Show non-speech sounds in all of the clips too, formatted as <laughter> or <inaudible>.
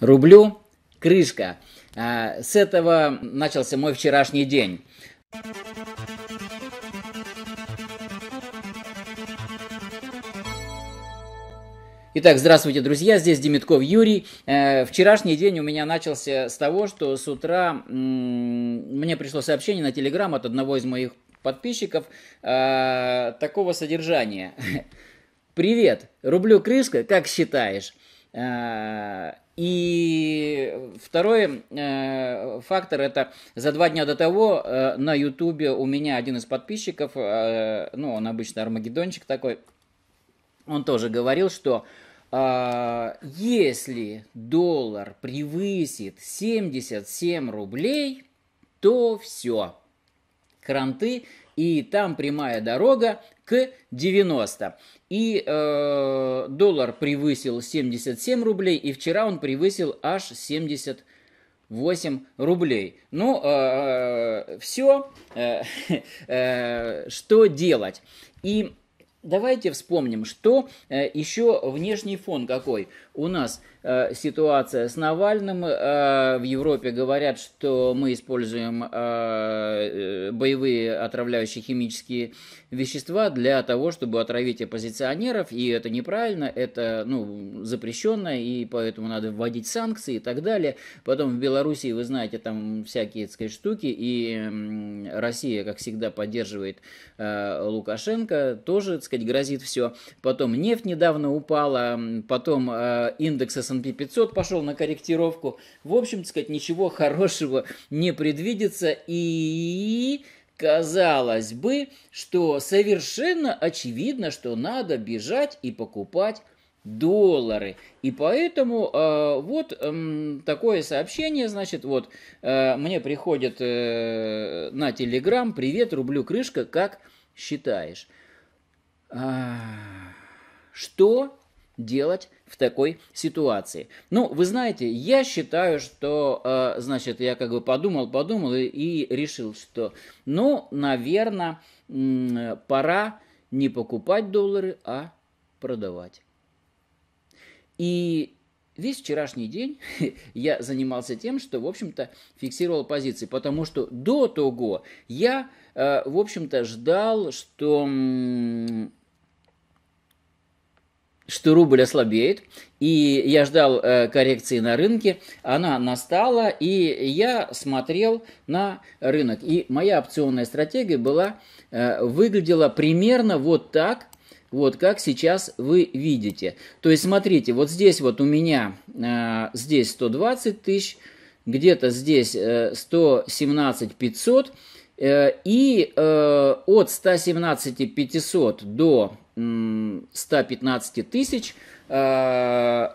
рублю. Крышка. А, с этого начался мой вчерашний день. Итак, здравствуйте, друзья, здесь Демитков Юрий. Э, вчерашний день у меня начался с того, что с утра мне пришло сообщение на Телеграм от одного из моих подписчиков э, такого содержания. <laughs> «Привет, рублю крышка, как считаешь?» э, и второй э, фактор это за два дня до того э, на Ютубе у меня один из подписчиков, э, ну он обычно армагеддончик такой, он тоже говорил, что э, если доллар превысит 77 рублей, то все, кранты, и там прямая дорога к 90. И э, доллар превысил 77 рублей, и вчера он превысил аж 70 8 рублей. Ну, э, все, э, э, <laughs> э, что делать. И давайте вспомним, что э, еще внешний фон какой у нас э, ситуация с Навальным. Э, в Европе говорят, что мы используем э, э, боевые отравляющие химические вещества для того, чтобы отравить оппозиционеров, и это неправильно, это ну, запрещено, и поэтому надо вводить санкции и так далее. Потом в Белоруссии, вы знаете, там всякие так сказать, штуки, и Россия, как всегда, поддерживает э, Лукашенко, тоже, так сказать, грозит все. Потом нефть недавно упала, потом... Э, Э, индекс S&P 500 пошел на корректировку. В общем, так сказать, ничего хорошего не предвидится. И казалось бы, что совершенно очевидно, что надо бежать и покупать доллары. И поэтому э, вот э, такое сообщение, значит, вот э, мне приходит э, на Телеграм, привет, рублю крышка, как считаешь? А, что делать в такой ситуации? Ну, вы знаете, я считаю, что, э, значит, я как бы подумал, подумал и, и решил, что, ну, наверное, пора не покупать доллары, а продавать. И весь вчерашний день <laughs> я занимался тем, что, в общем-то, фиксировал позиции, потому что до того я, э, в общем-то, ждал, что что рубль ослабеет, и я ждал э, коррекции на рынке, она настала, и я смотрел на рынок. И моя опционная стратегия была, э, выглядела примерно вот так, вот как сейчас вы видите. То есть, смотрите, вот здесь вот у меня, э, здесь 120 тысяч, где-то здесь 117 э, 500, э, и э, от 117 500 до 115 тысяч э,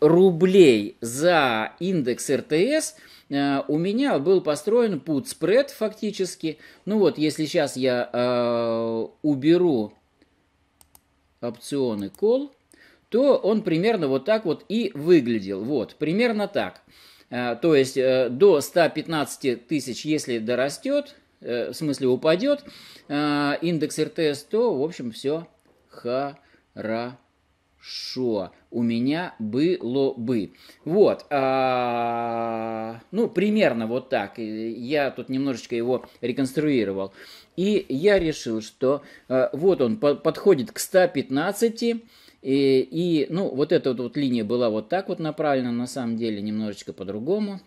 рублей за индекс РТС э, у меня был построен put spread фактически. Ну вот, если сейчас я э, уберу опционы call, то он примерно вот так вот и выглядел. Вот, примерно так. то есть до 115 тысяч, если дорастет, в смысле упадет индекс РТС, то, в общем, все хорошо. У меня было бы. Вот. А, ну, примерно вот так. Я тут немножечко его реконструировал. И я решил, что а, вот он по подходит к 115. И, и, ну, вот эта вот, вот линия была вот так вот направлена, на самом деле, немножечко по-другому.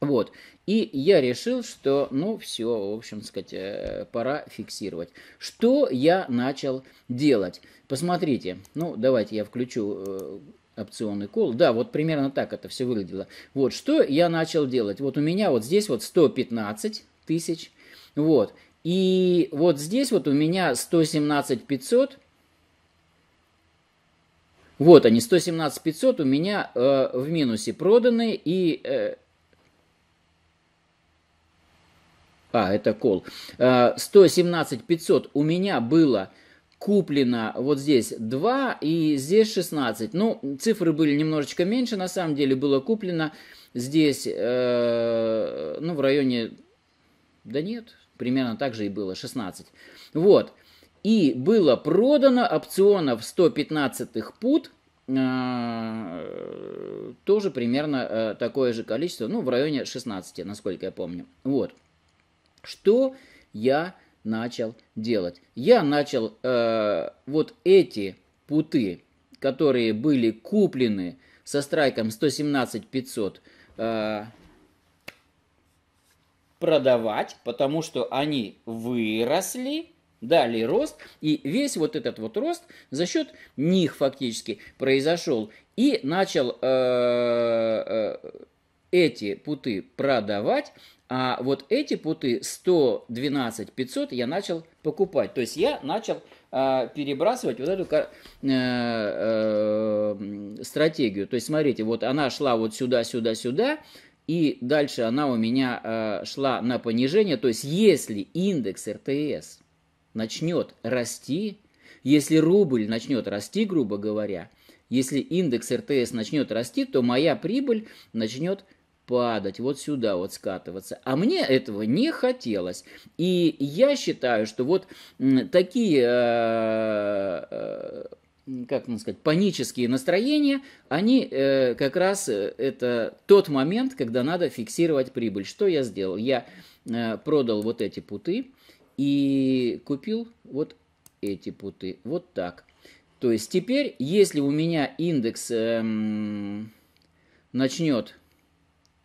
Вот. И я решил, что, ну, все, в общем, сказать, э, пора фиксировать. Что я начал делать? Посмотрите. Ну, давайте я включу э, опционный кол. Да, вот примерно так это все выглядело. Вот, что я начал делать? Вот у меня вот здесь вот 115 тысяч. Вот. И вот здесь вот у меня 117 500. Вот они, 117 500 у меня э, в минусе проданы. И... Э, А, это кол. 117 э, 500 у меня было куплено вот здесь 2 и здесь 16. Ну, цифры были немножечко меньше, на самом деле было куплено здесь, э, ну, в районе, да нет, примерно так же и было, 16. Вот, и было продано опционов 115 пут, э, тоже примерно э, такое же количество, ну, в районе 16, насколько я помню. Вот. Что я начал делать? Я начал э, вот эти путы, которые были куплены со страйком 117 500, э, продавать, потому что они выросли, дали рост, и весь вот этот вот рост за счет них фактически произошел и начал э, э, эти путы продавать, а вот эти путы 112 500 я начал покупать. То есть я начал э, перебрасывать вот эту э, э, стратегию. То есть смотрите, вот она шла вот сюда, сюда, сюда. И дальше она у меня э, шла на понижение. То есть если индекс РТС начнет расти, если рубль начнет расти, грубо говоря, если индекс РТС начнет расти, то моя прибыль начнет расти падать, вот сюда вот скатываться. А мне этого не хотелось. И я считаю, что вот такие э, э, как можно сказать, панические настроения, они э, как раз это тот момент, когда надо фиксировать прибыль. Что я сделал? Я продал вот эти путы и купил вот эти путы. Вот так. То есть теперь, если у меня индекс э, начнет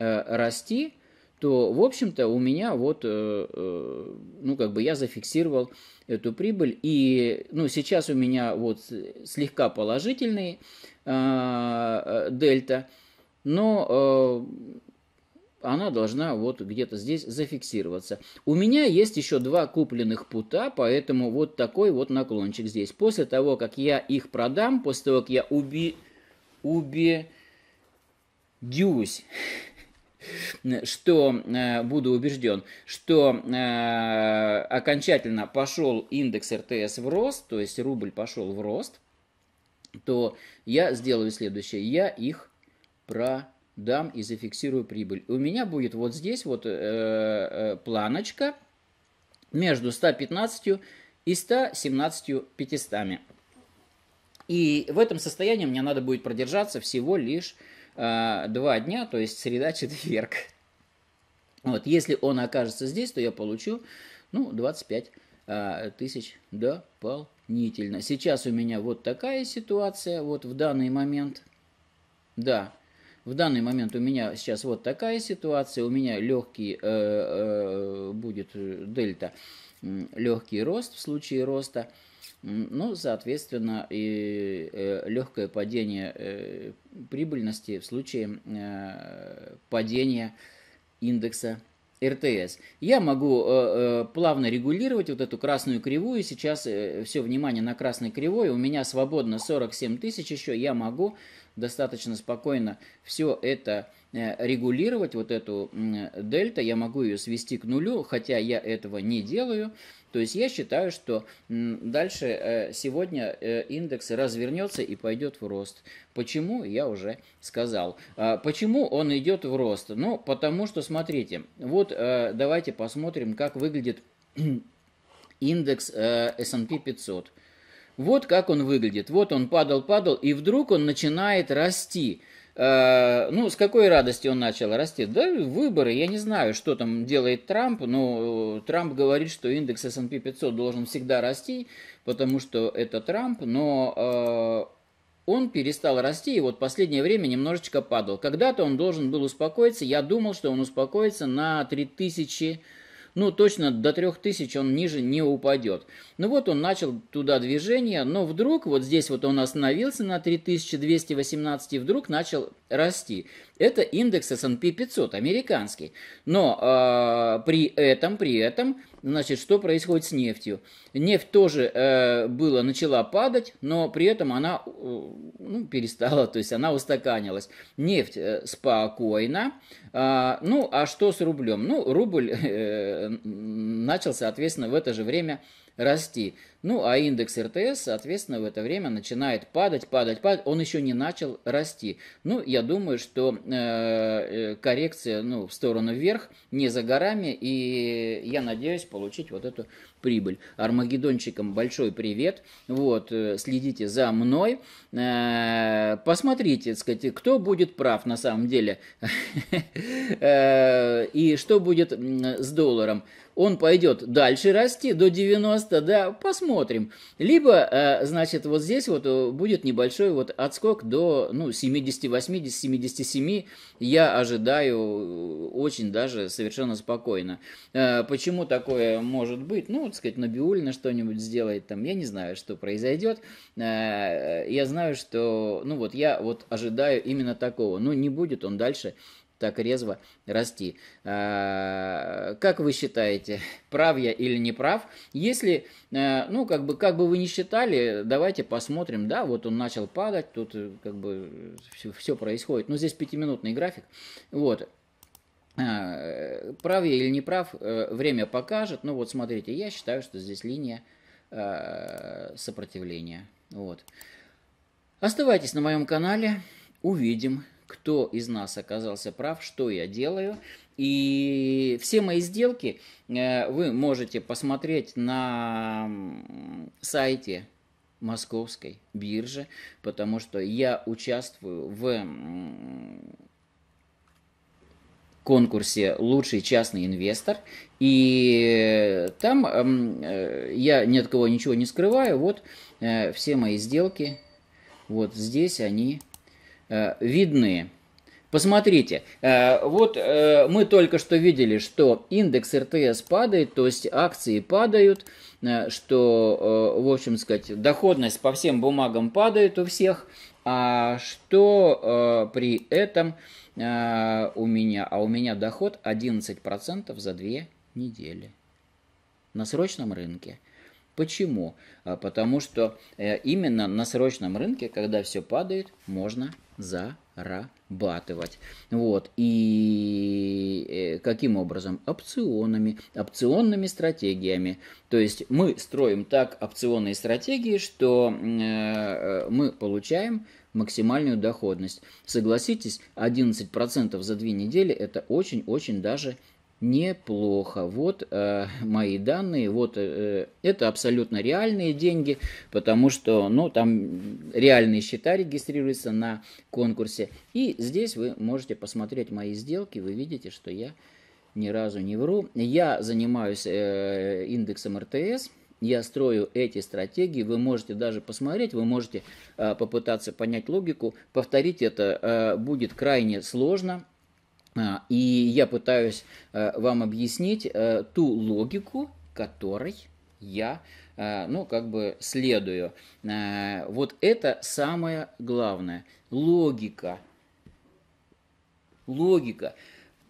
э, расти, то, в общем-то, у меня вот, э, э, ну, как бы я зафиксировал эту прибыль. И, ну, сейчас у меня вот слегка положительный э, э дельта, но э, она должна вот где-то здесь зафиксироваться. У меня есть еще два купленных пута, поэтому вот такой вот наклончик здесь. После того, как я их продам, после того, как я уби... убедюсь, Э, что э, буду убежден, что э, окончательно пошел индекс РТС в рост, то есть рубль пошел в рост, то я сделаю следующее. Я их продам и зафиксирую прибыль. У меня будет вот здесь вот э, э, планочка между 115 и 117 500. И в этом состоянии мне надо будет продержаться всего лишь Э, два дня, то есть среда-четверг. <laughs> Вот, если он окажется здесь, то я получу, ну, 25 э, тысяч дополнительно. Сейчас у меня вот такая ситуация, вот в данный момент, да, в данный момент у меня сейчас вот такая ситуация, у меня легкий э, э, будет э, дельта, легкий рост в случае роста – ну, соответственно, и э, легкое падение э, прибыльности в случае э, падения индекса РТС. Я могу плавно регулировать вот эту красную кривую. Сейчас все внимание на красной кривой. У меня свободно 47 тысяч еще. Я могу достаточно спокойно все это Э, регулировать вот эту дельта, я могу ее свести к нулю, хотя я этого не делаю. То есть я считаю, что дальше э, сегодня э, индекс развернется и пойдет в рост. Почему, я уже сказал. А почему он идет в рост? Ну, потому что, смотрите, вот давайте посмотрим, как выглядит <clears throat> индекс S&P 500. Вот как он выглядит. Вот он падал, падал, и вдруг он начинает расти. Э, ну, с какой радости он начал расти? Да, выборы, я не знаю, что там делает Трамп, но э, Трамп говорит, что индекс S&P 500 должен всегда расти, потому что это Трамп, но э, он перестал расти, и вот последнее время немножечко падал. Когда-то он должен был успокоиться, я думал, что он успокоится на 3000 ну точно до 3000 он ниже не упадет. Ну вот он начал туда движение, но вдруг вот здесь вот он остановился на 3218 и вдруг начал расти. Это индекс S&P 500 американский. Но э, при этом, при этом Значит, что происходит с нефтью? Нефть тоже э, было, начала падать, но при этом она э, ну, перестала, <laughs> то есть она устаканилась. Нефть э, спокойно. Э, а, ну, а что с рублем? Ну, рубль <laughs> э, начал, соответственно, в это же время расти. Ну, а индекс РТС, соответственно, в это время начинает падать, падать, падать. Он еще не начал расти. Ну, я думаю, что э, э, коррекция ну, в сторону вверх не за горами. И я надеюсь получить вот эту прибыль. Армагеддончикам большой привет. Вот, э, следите за мной. Э, посмотрите, так сказать, кто будет прав на самом деле. <laughs> Э, и что будет с долларом. Он пойдет дальше расти до 90, да, посмотрим посмотрим. Либо, э, значит, вот здесь вот э, будет небольшой вот отскок до, ну, 70, 80, 77. Я ожидаю э, очень даже совершенно спокойно. Почему такое может быть? Ну, так сказать, Набиулина что-нибудь сделает там. Я не знаю, что произойдет. Я знаю, что, ну, вот я вот ожидаю именно такого. Ну, не будет он дальше так резво расти. А, как вы считаете, прав я или не прав? Если, а, ну, как бы, как бы вы ни считали, давайте посмотрим, да, вот он начал падать, тут э, как бы все, все происходит. Но ну, здесь пятиминутный график. Вот, а, прав я или не прав, э, время покажет. Ну вот смотрите, я считаю, что здесь линия сопротивления. Вот. Оставайтесь на моем канале. Увидим кто из нас оказался прав, что я делаю. И все мои сделки э, вы можете посмотреть на сайте московской биржи, потому что я участвую в конкурсе «Лучший частный инвестор». И э, там э, я ни от кого ничего не скрываю. Вот все мои сделки, вот здесь они Э, видны. Посмотрите, э, вот э, мы только что видели, что индекс РТС падает, то есть акции падают, что, в общем сказать, доходность по всем бумагам падает у всех, а что при этом у меня, а у меня доход 11% за две недели на срочном рынке – Почему? А, потому что э, именно на срочном рынке, когда все падает, можно зарабатывать. Вот. И э, каким образом? Опционами, опционными стратегиями. То есть мы строим так опционные стратегии, что э, мы получаем максимальную доходность. Согласитесь, 11% за две недели это очень-очень даже неплохо. Вот э, мои данные, вот э, э, это абсолютно реальные деньги, потому что, ну, там реальные счета регистрируются на конкурсе. И здесь вы можете посмотреть мои сделки, вы видите, что я ни разу не вру. Я занимаюсь э, индексом РТС, я строю эти стратегии, вы можете даже посмотреть, вы можете э, попытаться понять логику, повторить это э, будет крайне сложно, а, и я пытаюсь э, вам объяснить э, ту логику, которой я, э, ну, как бы следую. Вот это самое главное. Логика. Логика.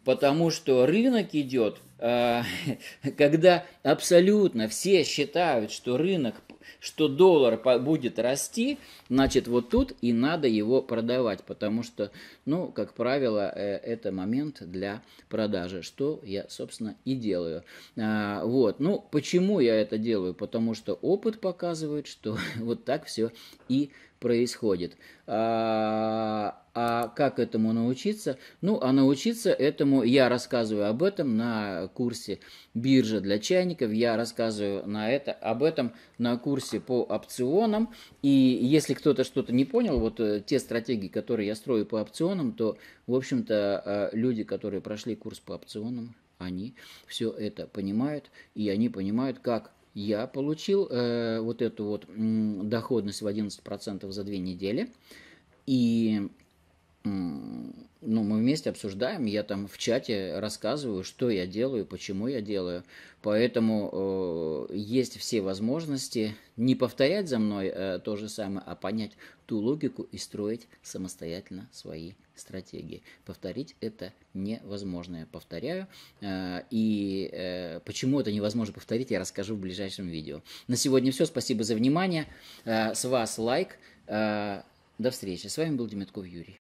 Потому что рынок идет, <laughs> когда абсолютно все считают, что рынок что доллар будет расти, значит, вот тут и надо его продавать, потому что, ну, как правило, э, это момент для продажи, что я, собственно, и делаю. А, вот, ну, почему я это делаю? Потому что опыт показывает, что <laughs> вот так все и происходит. А, а как этому научиться? Ну, а научиться этому я рассказываю об этом на курсе «Биржа для чайников», я рассказываю на это, об этом на курсе по опционам. И если кто-то что-то не понял, вот э, те стратегии, которые я строю по опционам, то, в общем-то, э, люди, которые прошли курс по опционам, они все это понимают, и они понимают, как я получил э, вот эту вот доходность в 11% за две недели. И ну, мы вместе обсуждаем, я там в чате рассказываю, что я делаю, почему я делаю. Поэтому э, есть все возможности не повторять за мной э, то же самое, а понять ту логику и строить самостоятельно свои стратегии. Повторить это невозможно, я повторяю. Э, и э, почему это невозможно повторить, я расскажу в ближайшем видео. На сегодня все. Спасибо за внимание. Э, с вас лайк. Э, до встречи. С вами был Демятков Юрий.